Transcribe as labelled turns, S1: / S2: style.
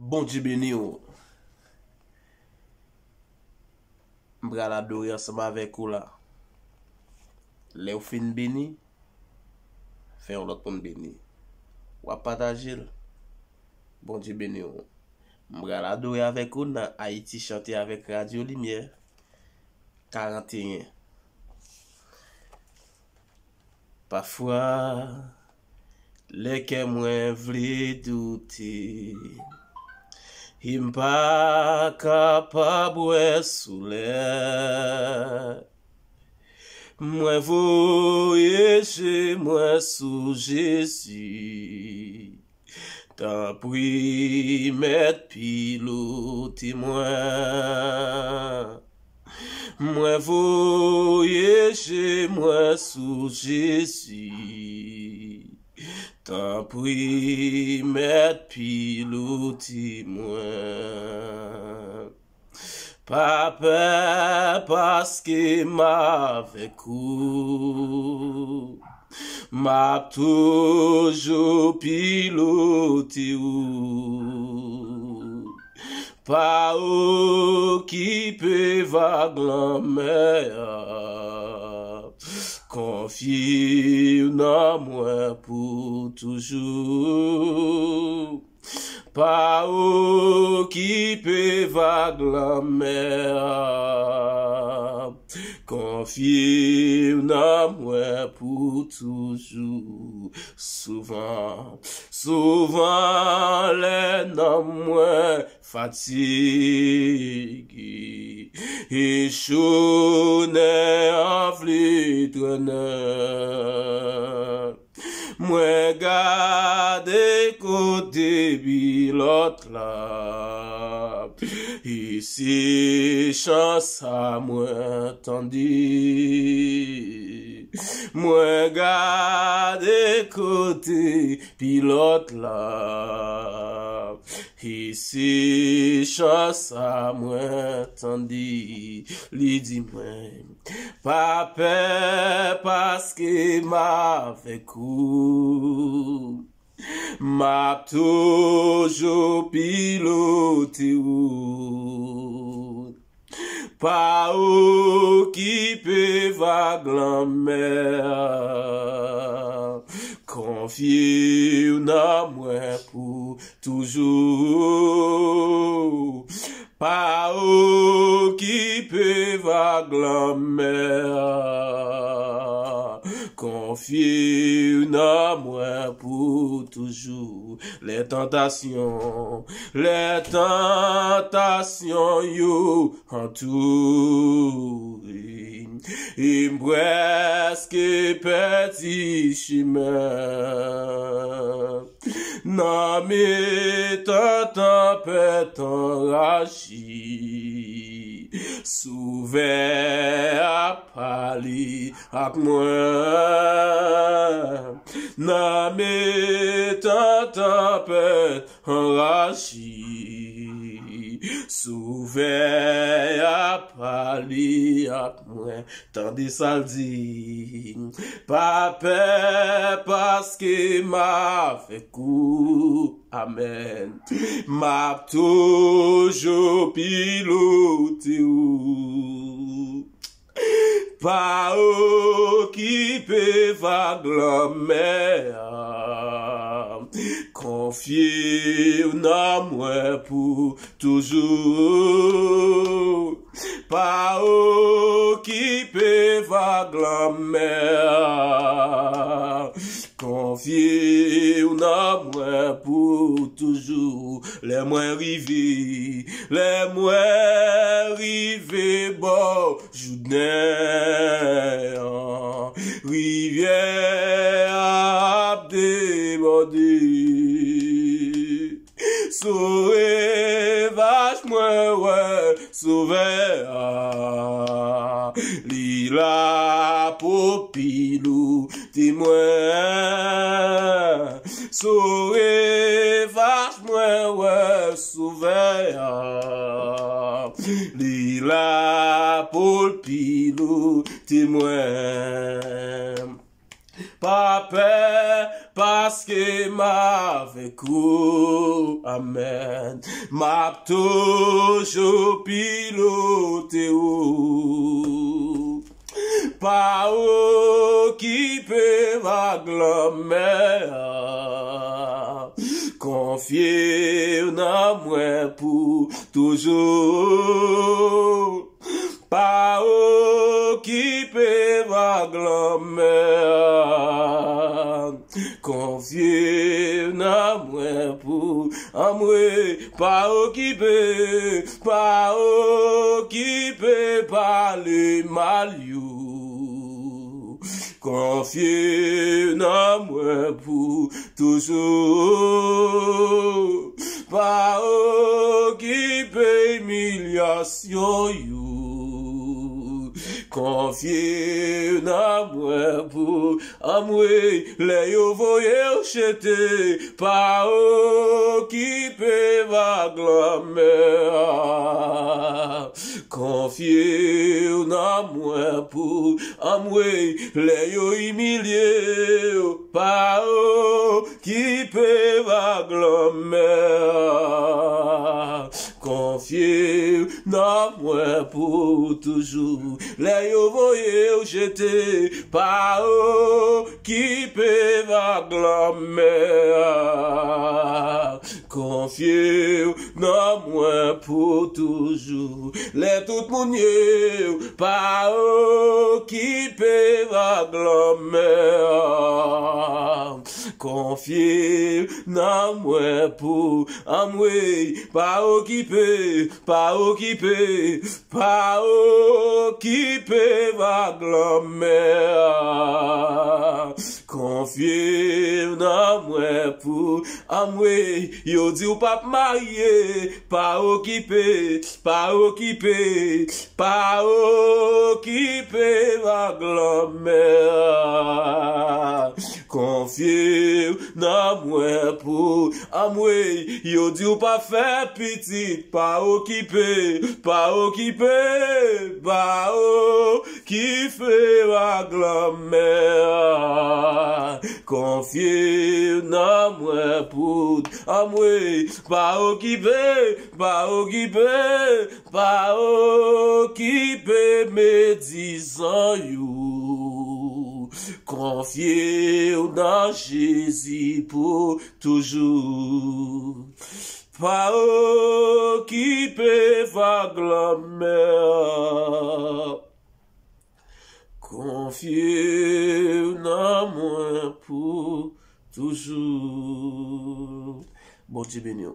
S1: Bonjibini yo Mbraladori asma vekou la Leofin bini Feolotoun bini Wapadajil Bonjibini yo Mbraladori avekou na Haiti chanti avek radio limye Karantini Pafwa Leke mwe vli douti Leke mwe vli douti Yimpa kapabwe soule Mwen voyeje mwen sou Jezi Ta pwi met piloti mwen Mwen voyeje mwen sou Jezi Tanpoui met piloti mwen Pa pe paske ma vekou Ma toujou piloti ou Pa ou kipe vag lanme ya Konfiyou nan mwen pou toujou, pa ou ki pe vade la mè a. Konfim nan mwen pou toujou Souvan, souvan lè nan mwen fatigi E choune avlitre nè Mwe gade kote pilote là, Isi chansa mwen tendu. Mwe gade kote pilote là. Hisi e chosa mwen tan di, li di mwen, pa pe paske ma vekou. Ma toujou pilote ou, pa ou kipe vag lan mè a. Konfye ou nan mwen pou toujou Pa ou ki pe va glan mè a Konfye ou nan mwen pou toujou Lè tentasyon, lè tentasyon yo antourin I mweske peti shimen non, Nanmè tan tan petan lachin Souve a pali ak mwen, Nan me tan tanpe an raji, Souve a pali ak mwen, Tan di saldi, Pape paske ma fe kou, A men, map toujou pilouti ou. Pa ou kipe vaglam me a. Konfye ou nan mwen pou toujou. Pa ou kipe vaglam me a. Konfye ou nan mwen pou toujou Lè mwen rive, lè mwen rive Bo jounè, rivè a ap debode Sou e vaj mwen wè, sou vè a Li la popilou Ti mwen Sou evaj mwen Wè sou vey ap Li la poul pilou Ti mwen Pape paske ma vekou Amen Map toujou pilou Ti mwen Pa o kipe va glom me a Konfye nan mwen pou toujou Pa o kipe va glom me a Konfye nan mwen pou amwe Pa o kipe, pa o kipe pa li mal you Konfye nan mwen pou toujou Pa ou ki pe mil yasyon yon Konfye nan mwen pou amwe Le yo voye ou chete Pa ou ki pe vaglamen Amwe lè yo imilè Pa ou kipè va glomè Konfè nan mwen pou toujou Lè yo voye ou jete Pa ou kipè va glomè Konfè nan mwen pou toujou Nan mwen pou toujou Le tout mounye Pa ou ki pe Vag lomeant Konfye nan mwen pou an mwen, pa okipe, pa okipe, pa okipe, vagnan mwen. Konfye nan mwen pou an mwen, yo di ou pap marye, pa okipe, pa okipe, pa okipe, vagnan mwen. Konfye nan mwen pou amwe Yo di ou pa fe pitit Pa o kipe, pa o kipe Pa o kipe aglamen Konfye nan mwen pou amwe Pa o kipe, pa o kipe Pa o kipe medisanyou Konfye ou nan jesi pou toujou. Pa ou kipe vage la mè a. Konfye ou nan mwen pou toujou. Mwoti bon binyo.